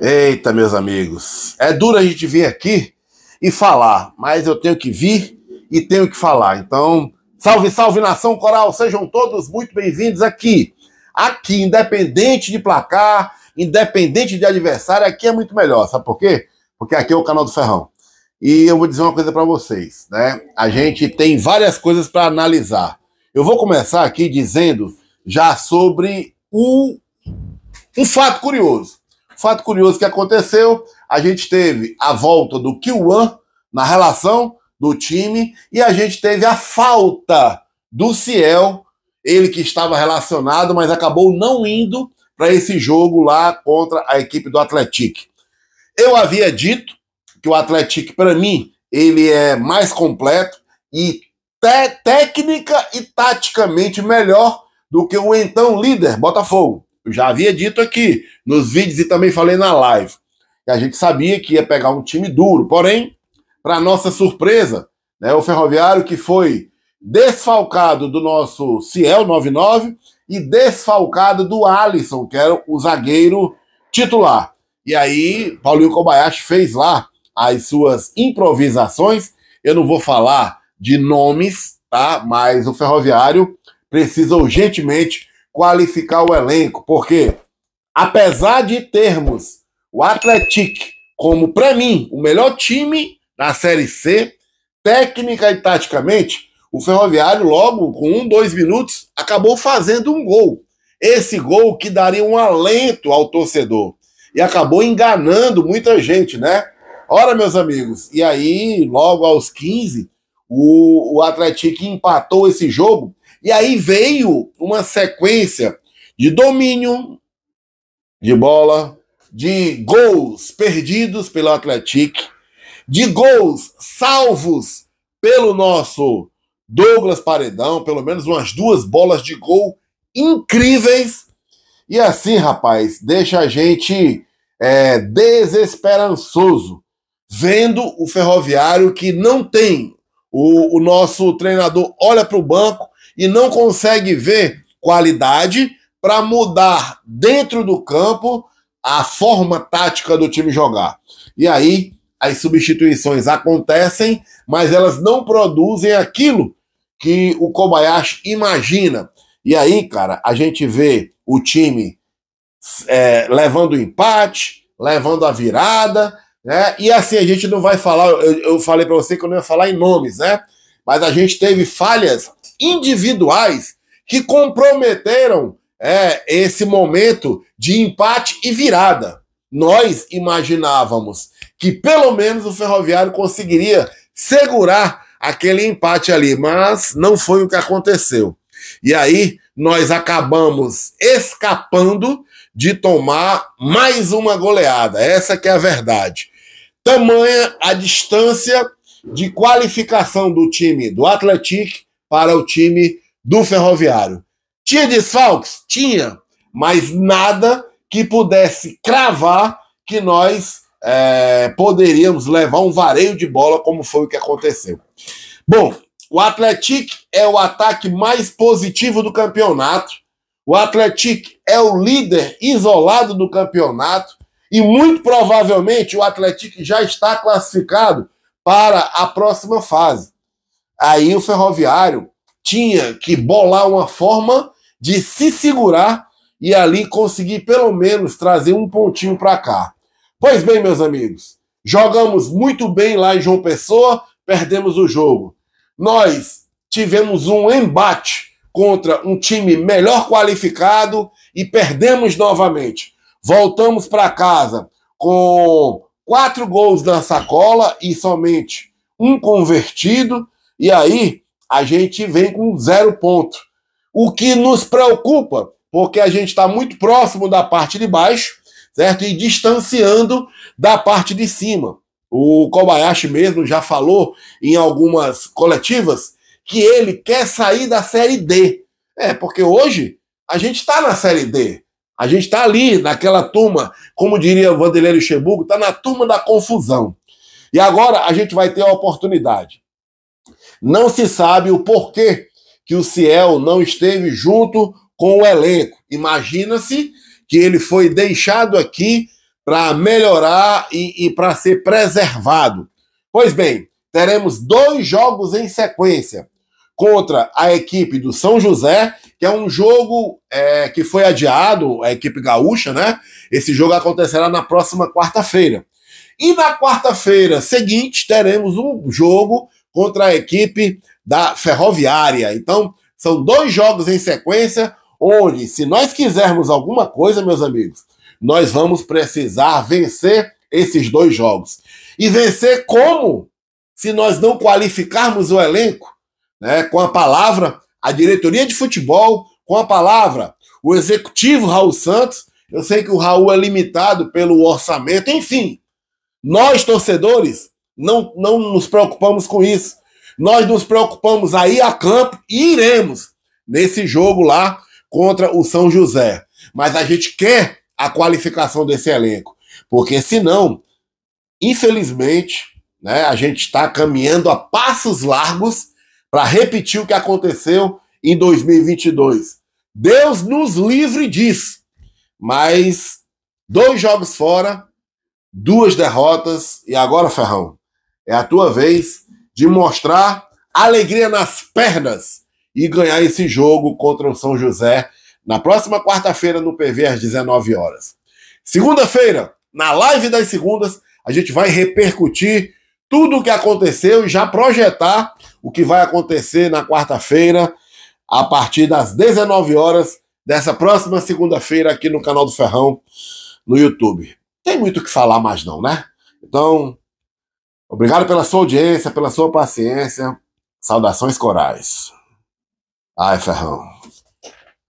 Eita, meus amigos. É duro a gente vir aqui e falar, mas eu tenho que vir e tenho que falar. Então, salve, salve nação coral, sejam todos muito bem-vindos aqui. Aqui, independente de placar, independente de adversário, aqui é muito melhor, sabe por quê? Porque aqui é o canal do Ferrão. E eu vou dizer uma coisa para vocês, né? A gente tem várias coisas para analisar. Eu vou começar aqui dizendo já sobre o um fato curioso. Fato curioso que aconteceu, a gente teve a volta do Kiwan na relação do time e a gente teve a falta do Ciel, ele que estava relacionado, mas acabou não indo para esse jogo lá contra a equipe do Atlético. Eu havia dito que o Atlético, para mim, ele é mais completo e te técnica e taticamente melhor do que o então líder Botafogo. Eu já havia dito aqui nos vídeos e também falei na live. que a gente sabia que ia pegar um time duro. Porém, para nossa surpresa, né, o Ferroviário que foi desfalcado do nosso Ciel 99 e desfalcado do Alisson, que era o zagueiro titular. E aí, Paulinho Kobayashi fez lá as suas improvisações. Eu não vou falar de nomes, tá? Mas o Ferroviário precisa urgentemente qualificar o elenco, porque apesar de termos o Atlético como, para mim, o melhor time da Série C, técnica e taticamente, o Ferroviário, logo com um, dois minutos, acabou fazendo um gol. Esse gol que daria um alento ao torcedor. E acabou enganando muita gente, né? Ora, meus amigos, e aí, logo aos 15, o, o Atlético empatou esse jogo e aí veio uma sequência de domínio de bola, de gols perdidos pelo Atlético, de gols salvos pelo nosso Douglas Paredão, pelo menos umas duas bolas de gol incríveis. E assim, rapaz, deixa a gente é, desesperançoso vendo o ferroviário que não tem. O, o nosso treinador olha para o banco e não consegue ver qualidade para mudar dentro do campo a forma tática do time jogar. E aí as substituições acontecem, mas elas não produzem aquilo que o Kobayashi imagina. E aí, cara, a gente vê o time é, levando o empate, levando a virada, né? E assim, a gente não vai falar, eu, eu falei para você que eu não ia falar em nomes, né? Mas a gente teve falhas individuais que comprometeram é, esse momento de empate e virada. Nós imaginávamos que pelo menos o Ferroviário conseguiria segurar aquele empate ali, mas não foi o que aconteceu. E aí nós acabamos escapando de tomar mais uma goleada. Essa que é a verdade. Tamanha a distância de qualificação do time do Atlético para o time do Ferroviário. Tinha desfalques? Tinha, mas nada que pudesse cravar que nós é, poderíamos levar um vareio de bola, como foi o que aconteceu. Bom, o Atlético é o ataque mais positivo do campeonato. O Atlético é o líder isolado do campeonato. E muito provavelmente o Atlético já está classificado para a próxima fase. Aí o ferroviário tinha que bolar uma forma de se segurar e ali conseguir pelo menos trazer um pontinho para cá. Pois bem, meus amigos, jogamos muito bem lá em João Pessoa, perdemos o jogo. Nós tivemos um embate contra um time melhor qualificado e perdemos novamente. Voltamos para casa com quatro gols na sacola e somente um convertido e aí a gente vem com zero ponto. O que nos preocupa, porque a gente está muito próximo da parte de baixo, certo? E distanciando da parte de cima. O Kobayashi mesmo já falou em algumas coletivas que ele quer sair da série D. É, porque hoje a gente está na série D. A gente está ali, naquela turma, como diria Vanderlei Luxemburgo, está na turma da confusão. E agora a gente vai ter a oportunidade não se sabe o porquê que o Ciel não esteve junto com o elenco. Imagina-se que ele foi deixado aqui para melhorar e, e para ser preservado. Pois bem, teremos dois jogos em sequência contra a equipe do São José, que é um jogo é, que foi adiado, a equipe gaúcha, né? Esse jogo acontecerá na próxima quarta-feira. E na quarta-feira seguinte teremos um jogo contra a equipe da Ferroviária. Então, são dois jogos em sequência, onde, se nós quisermos alguma coisa, meus amigos, nós vamos precisar vencer esses dois jogos. E vencer como? Se nós não qualificarmos o elenco, né, com a palavra, a diretoria de futebol, com a palavra, o executivo Raul Santos. Eu sei que o Raul é limitado pelo orçamento, enfim. Nós, torcedores, não, não nos preocupamos com isso. Nós nos preocupamos aí a campo e iremos nesse jogo lá contra o São José. Mas a gente quer a qualificação desse elenco, porque senão, infelizmente, né, a gente está caminhando a passos largos para repetir o que aconteceu em 2022. Deus nos livre disso. Mas dois jogos fora, duas derrotas e agora, Ferrão, é a tua vez de mostrar alegria nas pernas e ganhar esse jogo contra o São José na próxima quarta-feira no PV às 19 horas. Segunda-feira, na live das segundas, a gente vai repercutir tudo o que aconteceu e já projetar o que vai acontecer na quarta-feira a partir das 19 horas dessa próxima segunda-feira aqui no canal do Ferrão no YouTube. Tem muito o que falar mais não, né? Então, Obrigado pela sua audiência, pela sua paciência. Saudações corais. Ai, Ferrão.